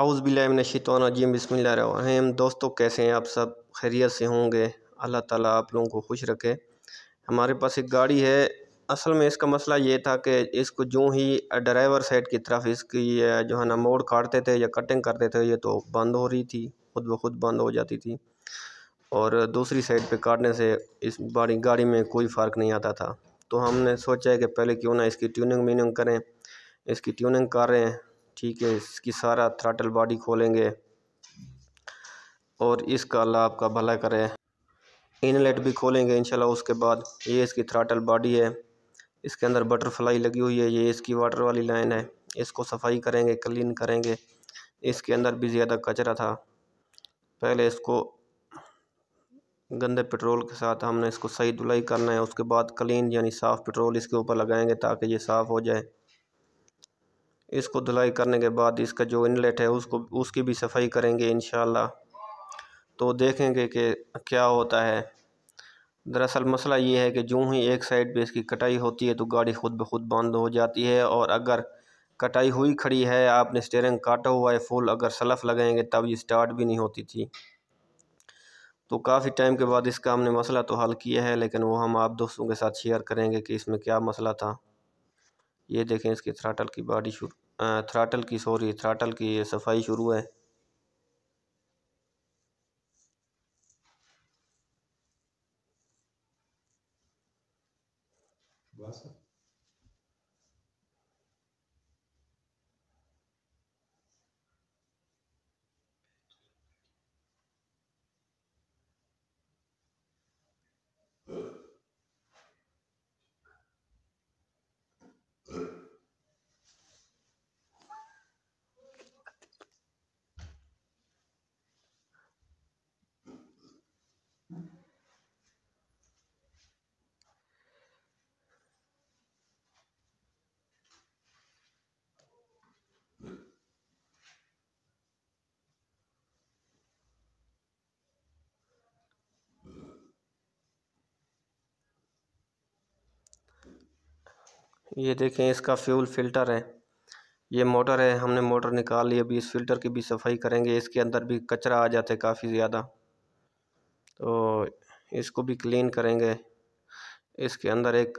आउज़बिल्लाशतवानजीम बसमीम दोस्तों कैसे हैं आप सब खैरियत से होंगे अल्लाह ताला आप लोगों को खुश रखे हमारे पास एक गाड़ी है असल में इसका मसला ये था कि इसको जो ही ड्राइवर साइड की तरफ इसकी जो है ना मोड़ काटते थे या कटिंग करते थे ये तो बंद हो रही थी खुद ब खुद बंद हो जाती थी और दूसरी साइड पर काटने से इस बड़ी गाड़ी में कोई फ़र्क नहीं आता था तो हमने सोचा है कि पहले क्यों ना इसकी ट्यूनिंग व्यूनिंग करें इसकी ट्यूनिंग कर रहे हैं ठीक है इसकी सारा थ्राटल बॉडी खोलेंगे और इसका अल्लाह आपका भला करें इनलेट भी खोलेंगे इंशाल्लाह उसके बाद ये इसकी थ्राटल बॉडी है इसके अंदर बटरफ्लाई लगी हुई है ये इसकी वाटर वाली लाइन है इसको सफाई करेंगे क्लीन करेंगे इसके अंदर भी ज़्यादा कचरा था पहले इसको गंदे पेट्रोल के साथ हमने इसको सही धुलाई करना है उसके बाद क्लीन यानी साफ़ पेट्रोल इसके ऊपर लगाएंगे ताकि ये साफ़ हो जाए इसको धुलाई करने के बाद इसका जो इनलेट है उसको उसकी भी सफाई करेंगे इन तो देखेंगे कि क्या होता है दरअसल मसला ये है कि जूँ ही एक साइड पे इसकी कटाई होती है तो गाड़ी खुद ब खुद बंद हो जाती है और अगर कटाई हुई खड़ी है आपने स्टेयरिंग काटा हुआ है फुल अगर सलफ़ लगाएंगे तब ये स्टार्ट भी नहीं होती थी तो काफ़ी टाइम के बाद इसका हमने मसला तो हल किया है लेकिन वो हम आप दोस्तों के साथ शेयर करेंगे कि इसमें क्या मसला था ये देखें इसके थ्राटल की बॉडी शुरू थ्राटल की सॉरी थ्राटल की सफाई शुरू है ये देखें इसका फ्यूल फ़िल्टर है ये मोटर है हमने मोटर निकाल ली अभी इस फ़िल्टर की भी सफाई करेंगे इसके अंदर भी कचरा आ जाता है काफ़ी ज़्यादा तो इसको भी क्लीन करेंगे इसके अंदर एक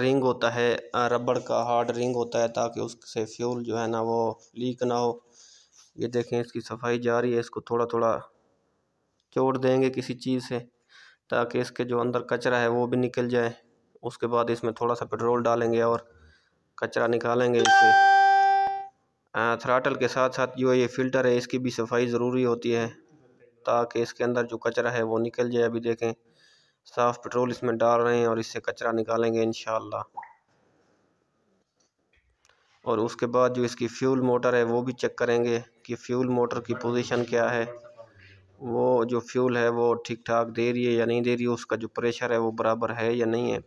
रिंग होता है रबड़ का हार्ड रिंग होता है ताकि उससे फ्यूल जो है ना वो लीक ना हो ये देखें इसकी सफाई जारी है इसको थोड़ा थोड़ा चोट देंगे किसी चीज़ से ताकि इसके जो अंदर कचरा है वो भी निकल जाए उसके बाद इसमें थोड़ा सा पेट्रोल डालेंगे और कचरा निकालेंगे इससे थ्राटल के साथ साथ जो ये फ़िल्टर है इसकी भी सफाई ज़रूरी होती है ताकि इसके अंदर जो कचरा है वो निकल जाए अभी देखें साफ़ पेट्रोल इसमें डाल रहे हैं और इससे कचरा निकालेंगे इन और उसके बाद जो इसकी फ्यूल मोटर है वो भी चेक करेंगे कि फ्यूल मोटर की पोजीशन क्या है वो जो फ्यूल है वो ठीक ठाक दे रही है या नहीं दे रही है उसका जो प्रेशर है वो बराबर है या नहीं है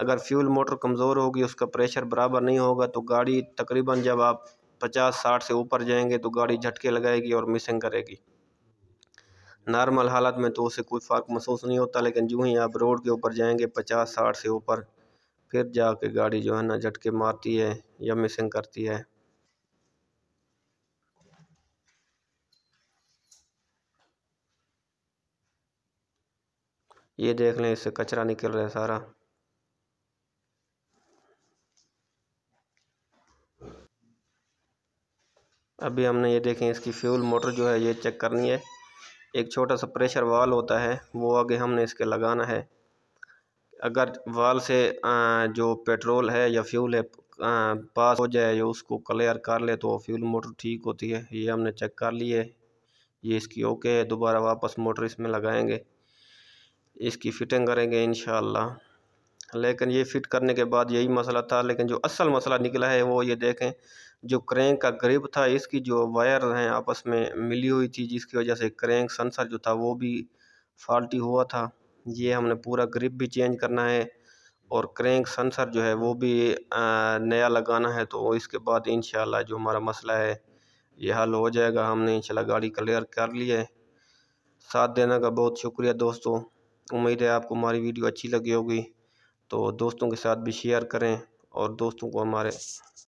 अगर फ्यूल मोटर कमज़ोर होगी उसका प्रेशर बराबर नहीं होगा तो गाड़ी तकरीबन जब आप पचास साठ से ऊपर जाएंगे तो गाड़ी झटके लगाएगी और मिसिंग करेगी नॉर्मल हालत में तो उसे कोई फ़र्क महसूस नहीं होता लेकिन जो ही आप रोड के ऊपर जाएंगे पचास साठ से ऊपर फिर जाके गाड़ी जो है ना झटके मारती है या मिसिंग करती है ये देख लें इससे कचरा निकल रहा है सारा अभी हमने ये देखें इसकी फ्यूल मोटर जो है ये चेक करनी है एक छोटा सा प्रेशर वाल होता है वो आगे हमने इसके लगाना है अगर वाल से जो पेट्रोल है या फ्यूल है पास हो जाए या उसको क्लियर कर ले तो फ्यूल मोटर ठीक होती है ये हमने चेक कर ली है ये इसकी ओके है दोबारा वापस मोटर इसमें लगाएंगे इसकी फ़िटिंग करेंगे इन लेकिन ये फिट करने के बाद यही मसला था लेकिन जो असल मसला निकला है वो ये देखें जो क्रैंक का ग्रिप था इसकी जो वायर हैं आपस में मिली हुई थी जिसकी वजह से क्रैंक सेंसर जो था वो भी फाल्टी हुआ था ये हमने पूरा ग्रिप भी चेंज करना है और क्रैंक सेंसर जो है वो भी नया लगाना है तो इसके बाद इन जो हमारा मसला है ये हल हो जाएगा हमने इन गाड़ी क्लियर कर ली है साथ देने का बहुत शुक्रिया दोस्तों उम्मीद है आपको हमारी वीडियो अच्छी लगी होगी तो दोस्तों के साथ भी शेयर करें और दोस्तों को हमारे